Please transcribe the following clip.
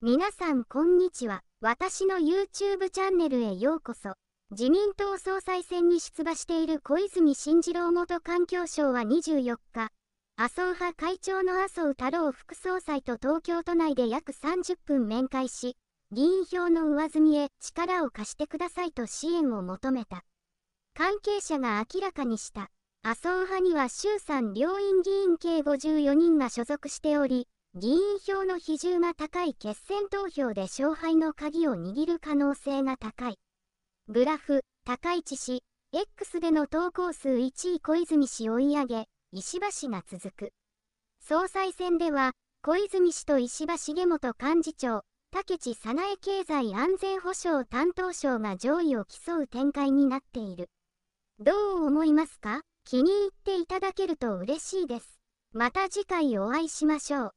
皆さんこんにちは。私の YouTube チャンネルへようこそ。自民党総裁選に出馬している小泉進次郎元環境省は24日、麻生派会長の麻生太郎副総裁と東京都内で約30分面会し、議員票の上積みへ力を貸してくださいと支援を求めた。関係者が明らかにした。麻生派には衆参両院議員計54人が所属しており、議員票の比重が高い決選投票で勝敗の鍵を握る可能性が高い。グラフ、高市氏、X での投稿数1位小泉氏追い上げ、石破氏が続く。総裁選では、小泉氏と石破重元幹事長、竹地早苗経済安全保障担当省が上位を競う展開になっている。どう思いますか気に入っていただけると嬉しいです。また次回お会いしましょう。